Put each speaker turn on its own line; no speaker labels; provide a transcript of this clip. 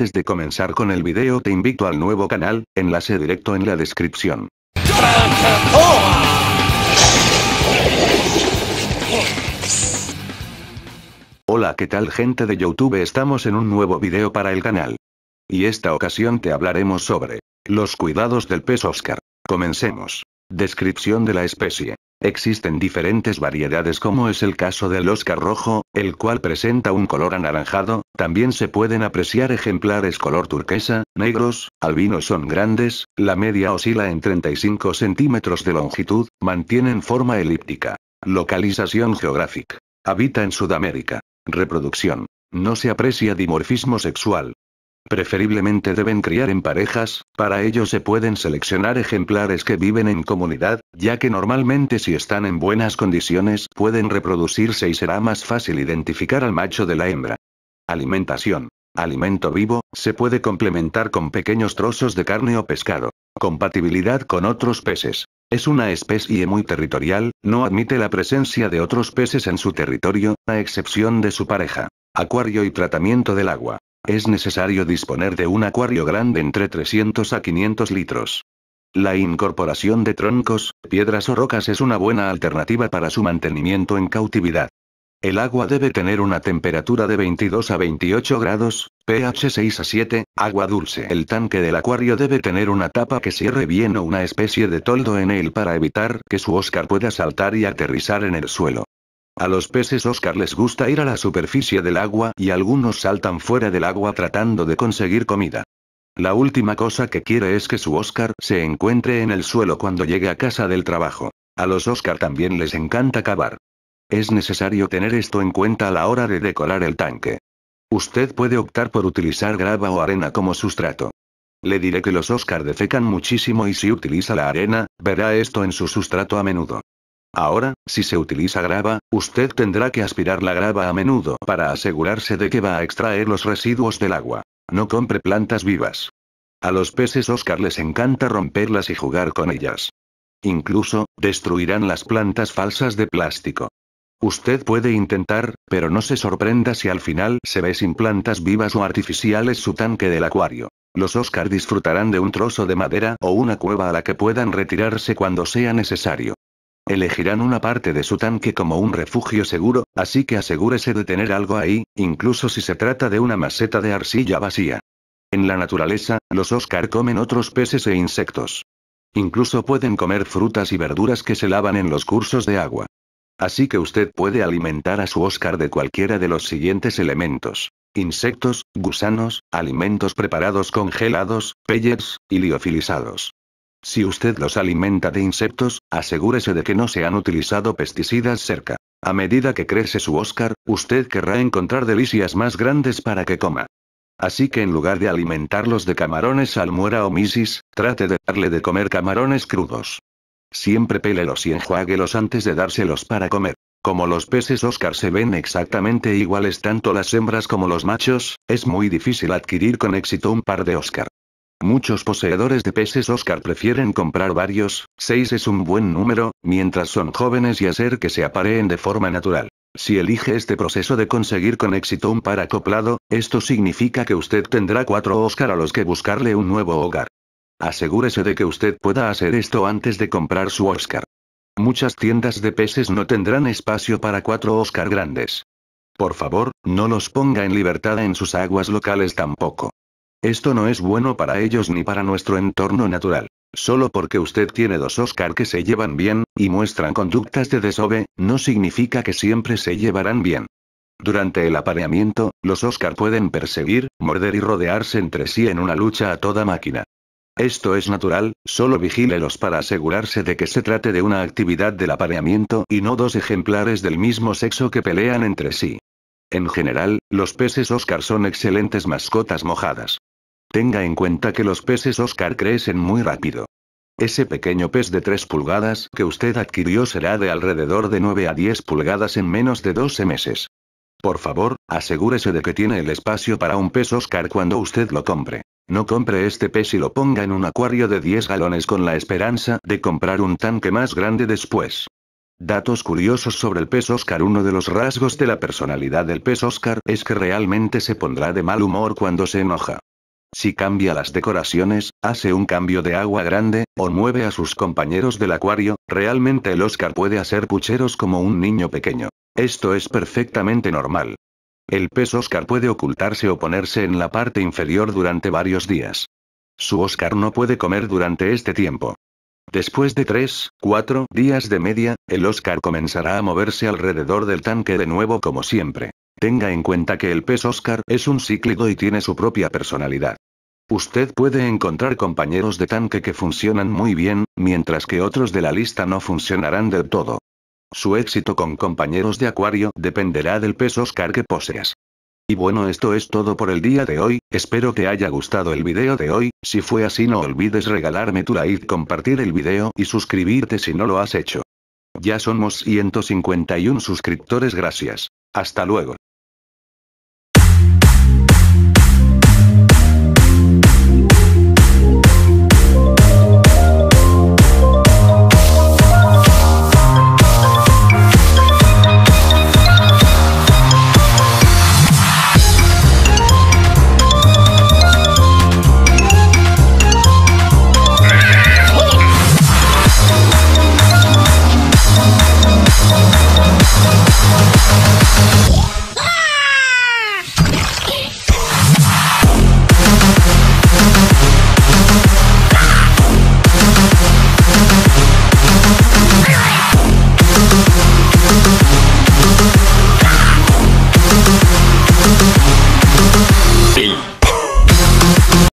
Antes de comenzar con el video te invito al nuevo canal, enlace directo en la descripción. Hola qué tal gente de Youtube estamos en un nuevo video para el canal. Y esta ocasión te hablaremos sobre los cuidados del pez Oscar. Comencemos. Descripción de la especie. Existen diferentes variedades como es el caso del Oscar rojo, el cual presenta un color anaranjado, también se pueden apreciar ejemplares color turquesa, negros, albinos son grandes, la media oscila en 35 centímetros de longitud, mantienen forma elíptica. Localización geográfica. Habita en Sudamérica. Reproducción. No se aprecia dimorfismo sexual preferiblemente deben criar en parejas, para ello se pueden seleccionar ejemplares que viven en comunidad, ya que normalmente si están en buenas condiciones pueden reproducirse y será más fácil identificar al macho de la hembra. Alimentación. Alimento vivo, se puede complementar con pequeños trozos de carne o pescado. Compatibilidad con otros peces. Es una especie muy territorial, no admite la presencia de otros peces en su territorio, a excepción de su pareja. Acuario y tratamiento del agua. Es necesario disponer de un acuario grande entre 300 a 500 litros. La incorporación de troncos, piedras o rocas es una buena alternativa para su mantenimiento en cautividad. El agua debe tener una temperatura de 22 a 28 grados, pH 6 a 7, agua dulce. El tanque del acuario debe tener una tapa que cierre bien o una especie de toldo en él para evitar que su Oscar pueda saltar y aterrizar en el suelo. A los peces Oscar les gusta ir a la superficie del agua y algunos saltan fuera del agua tratando de conseguir comida. La última cosa que quiere es que su Oscar se encuentre en el suelo cuando llegue a casa del trabajo. A los Oscar también les encanta cavar. Es necesario tener esto en cuenta a la hora de decorar el tanque. Usted puede optar por utilizar grava o arena como sustrato. Le diré que los Oscar defecan muchísimo y si utiliza la arena, verá esto en su sustrato a menudo. Ahora, si se utiliza grava, usted tendrá que aspirar la grava a menudo para asegurarse de que va a extraer los residuos del agua. No compre plantas vivas. A los peces Oscar les encanta romperlas y jugar con ellas. Incluso, destruirán las plantas falsas de plástico. Usted puede intentar, pero no se sorprenda si al final se ve sin plantas vivas o artificiales su tanque del acuario. Los Oscar disfrutarán de un trozo de madera o una cueva a la que puedan retirarse cuando sea necesario. Elegirán una parte de su tanque como un refugio seguro, así que asegúrese de tener algo ahí, incluso si se trata de una maceta de arcilla vacía. En la naturaleza, los Oscar comen otros peces e insectos. Incluso pueden comer frutas y verduras que se lavan en los cursos de agua. Así que usted puede alimentar a su Oscar de cualquiera de los siguientes elementos. Insectos, gusanos, alimentos preparados congelados, pellets, y liofilizados. Si usted los alimenta de insectos, asegúrese de que no se han utilizado pesticidas cerca. A medida que crece su Oscar, usted querrá encontrar delicias más grandes para que coma. Así que en lugar de alimentarlos de camarones almuera o misis, trate de darle de comer camarones crudos. Siempre pélelos y enjuáguelos antes de dárselos para comer. Como los peces Oscar se ven exactamente iguales tanto las hembras como los machos, es muy difícil adquirir con éxito un par de Oscar. Muchos poseedores de peces Oscar prefieren comprar varios, 6 es un buen número, mientras son jóvenes y hacer que se apareen de forma natural. Si elige este proceso de conseguir con éxito un par acoplado, esto significa que usted tendrá cuatro Oscar a los que buscarle un nuevo hogar. Asegúrese de que usted pueda hacer esto antes de comprar su Oscar. Muchas tiendas de peces no tendrán espacio para cuatro Oscar grandes. Por favor, no los ponga en libertad en sus aguas locales tampoco. Esto no es bueno para ellos ni para nuestro entorno natural. Solo porque usted tiene dos Oscar que se llevan bien, y muestran conductas de desove, no significa que siempre se llevarán bien. Durante el apareamiento, los Oscar pueden perseguir, morder y rodearse entre sí en una lucha a toda máquina. Esto es natural, solo vigílelos para asegurarse de que se trate de una actividad del apareamiento y no dos ejemplares del mismo sexo que pelean entre sí. En general, los peces Oscar son excelentes mascotas mojadas. Tenga en cuenta que los peces Oscar crecen muy rápido. Ese pequeño pez de 3 pulgadas que usted adquirió será de alrededor de 9 a 10 pulgadas en menos de 12 meses. Por favor, asegúrese de que tiene el espacio para un pez Oscar cuando usted lo compre. No compre este pez y lo ponga en un acuario de 10 galones con la esperanza de comprar un tanque más grande después. Datos curiosos sobre el pez Oscar Uno de los rasgos de la personalidad del pez Oscar es que realmente se pondrá de mal humor cuando se enoja. Si cambia las decoraciones, hace un cambio de agua grande, o mueve a sus compañeros del acuario, realmente el Oscar puede hacer pucheros como un niño pequeño. Esto es perfectamente normal. El pez Oscar puede ocultarse o ponerse en la parte inferior durante varios días. Su Oscar no puede comer durante este tiempo. Después de 3, 4 días de media, el Oscar comenzará a moverse alrededor del tanque de nuevo como siempre. Tenga en cuenta que el pez Oscar es un cíclico y tiene su propia personalidad. Usted puede encontrar compañeros de tanque que funcionan muy bien, mientras que otros de la lista no funcionarán del todo. Su éxito con compañeros de acuario dependerá del pez Oscar que poseas. Y bueno esto es todo por el día de hoy, espero que haya gustado el video de hoy, si fue así no olvides regalarme tu like, compartir el video y suscribirte si no lo has hecho. Ya somos 151 suscriptores gracias. Hasta luego.